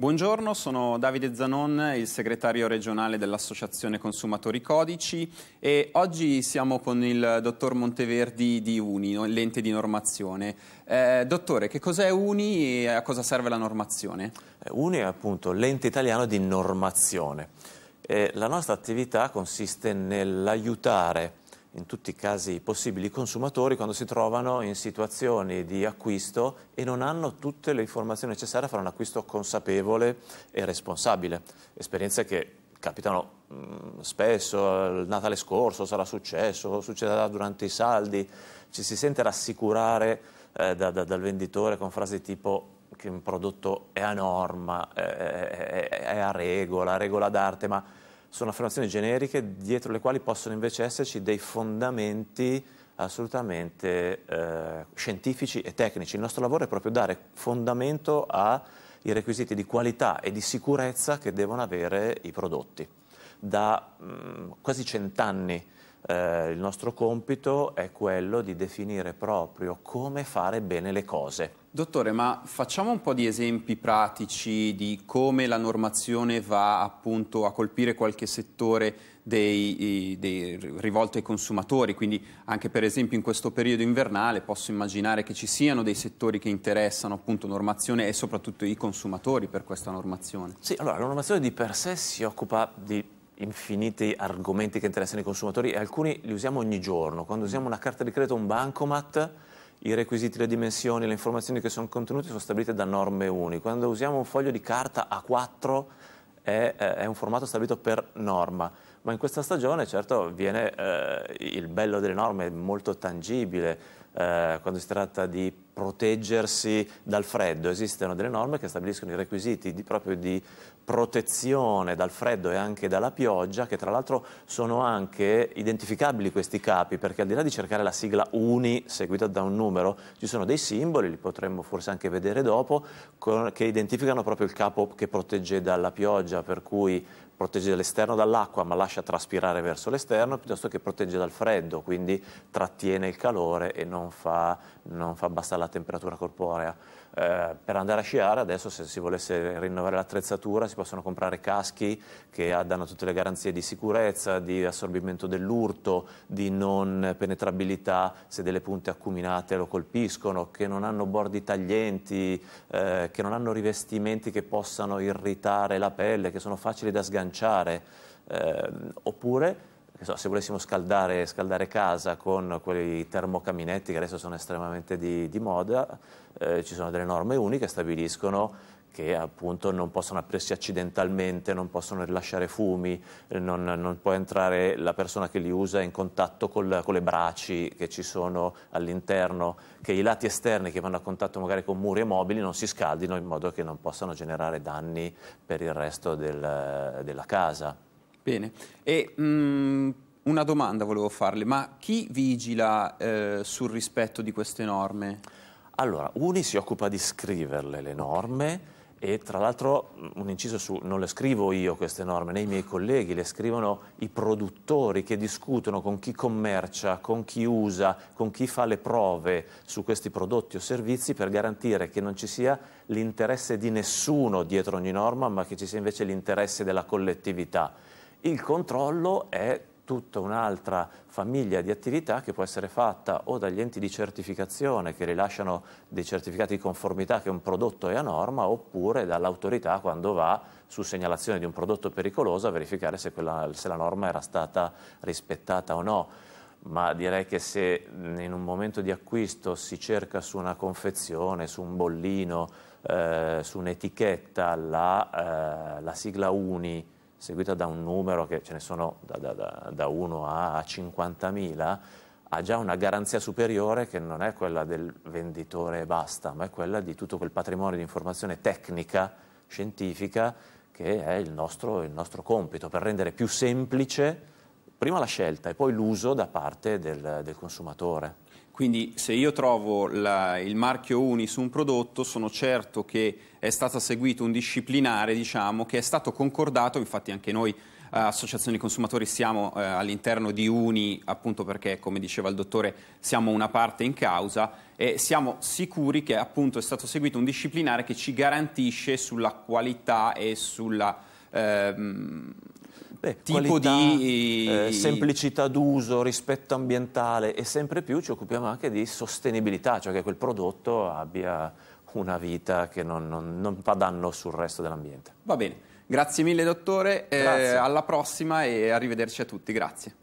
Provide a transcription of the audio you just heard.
Buongiorno, sono Davide Zanon, il segretario regionale dell'Associazione Consumatori Codici e oggi siamo con il dottor Monteverdi di Uni, l'ente di normazione. Eh, dottore, che cos'è Uni e a cosa serve la normazione? Eh, Uni è appunto l'ente italiano di normazione. Eh, la nostra attività consiste nell'aiutare in tutti i casi possibili i consumatori quando si trovano in situazioni di acquisto e non hanno tutte le informazioni necessarie a fare un acquisto consapevole e responsabile. Esperienze che capitano mh, mm, spesso, il Natale scorso sarà successo, succederà durante i saldi, ci si sente rassicurare eh, da, da, dal venditore con frasi tipo che un prodotto è a norma, è, è, è a regola, regola d'arte, ma sono affermazioni generiche dietro le quali possono invece esserci dei fondamenti assolutamente eh, scientifici e tecnici. Il nostro lavoro è proprio dare fondamento ai requisiti di qualità e di sicurezza che devono avere i prodotti. Da mh, mm, quasi cent'anni eh, il nostro compito è quello di definire proprio come fare bene le cose. Dottore, ma facciamo un po' di esempi pratici di come la normazione va appunto a colpire qualche settore dei, dei, rivolto ai consumatori, quindi anche per esempio in questo periodo invernale posso immaginare che ci siano dei settori che interessano appunto normazione e soprattutto i consumatori per questa normazione. Sì, allora la normazione di per sé si occupa di infiniti argomenti che interessano i consumatori e alcuni li usiamo ogni giorno. Quando usiamo una carta di credito, un bancomat, i requisiti, le dimensioni, le informazioni che sono contenute sono stabilite da norme uniche. Quando usiamo un foglio di carta A4 è, eh, è un formato stabilito per norma. Ma in questa stagione certo viene eh, il bello delle norme, molto tangibile, eh, quando si tratta di proteggersi dal freddo. Esistono delle norme che stabiliscono i requisiti di, proprio di protezione dal freddo e anche dalla pioggia, che tra l'altro sono anche identificabili questi capi, perché al di là di cercare la sigla UNI seguita da un numero, ci sono dei simboli, li potremmo forse anche vedere dopo, con, che identificano proprio il capo che protegge dalla pioggia, per cui protegge l'esterno dall'acqua ma lascia traspirare verso l'esterno piuttosto che protegge dal freddo, quindi trattiene il calore e non fa, non fa abbassare la temperatura corporea. Eh, per andare a sciare adesso se si volesse rinnovare l'attrezzatura si possono comprare caschi che danno tutte le garanzie di sicurezza, di assorbimento dell'urto, di non penetrabilità se delle punte accuminate lo colpiscono, che non hanno bordi taglienti, eh, che non hanno rivestimenti che possano irritare la pelle, che sono facili da sganciare bilanciare, eh, oppure so, se volessimo scaldare, scaldare, casa con quei termocaminetti che adesso sono estremamente di, di moda, eh, ci sono delle norme uniche che stabiliscono che appunto non possono aprirsi accidentalmente, non possono rilasciare fumi, non, non può entrare la persona che li usa in contatto col, con le braci che ci sono all'interno, che i lati esterni che vanno a contatto magari con muri e mobili non si scaldino in modo che non possano generare danni per il resto del, della casa. Bene, e mh, mm, una domanda volevo farle, ma chi vigila eh, sul rispetto di queste norme? Allora, UNI si occupa di scriverle le norme, e tra l'altro un inciso su, non le scrivo io queste norme, né i miei colleghi, le scrivono i produttori che discutono con chi commercia, con chi usa, con chi fa le prove su questi prodotti o servizi per garantire che non ci sia l'interesse di nessuno dietro ogni norma, ma che ci sia invece l'interesse della collettività. Il controllo è tutta un'altra famiglia di attività che può essere fatta o dagli enti di certificazione che rilasciano dei certificati di conformità che un prodotto è a norma oppure dall'autorità quando va su segnalazione di un prodotto pericoloso a verificare se, quella, se la norma era stata rispettata o no ma direi che se in un momento di acquisto si cerca su una confezione, su un bollino, eh, su un'etichetta la, eh, la sigla UNI seguita da un numero che ce ne sono da, da, da, da 1 a 50.000, ha già una garanzia superiore che non è quella del venditore e basta, ma è quella di tutto quel patrimonio di informazione tecnica, scientifica, che è il nostro, il nostro compito per rendere più semplice prima la scelta e poi l'uso da parte del, del consumatore. Quindi se io trovo la, il marchio Uni su un prodotto sono certo che è stato seguito un disciplinare diciamo, che è stato concordato, infatti anche noi eh, associazioni consumatori siamo eh, all'interno di Uni appunto perché come diceva il dottore siamo una parte in causa e siamo sicuri che appunto è stato seguito un disciplinare che ci garantisce sulla qualità e sulla... Ehm, Beh, tipo qualità, di eh, eh, semplicità d'uso, rispetto ambientale e sempre più ci occupiamo anche di sostenibilità, cioè che quel prodotto abbia una vita che non, non, non fa danno sul resto dell'ambiente. Va bene, grazie mille dottore, eh, grazie. Eh, alla prossima e arrivederci a tutti, grazie.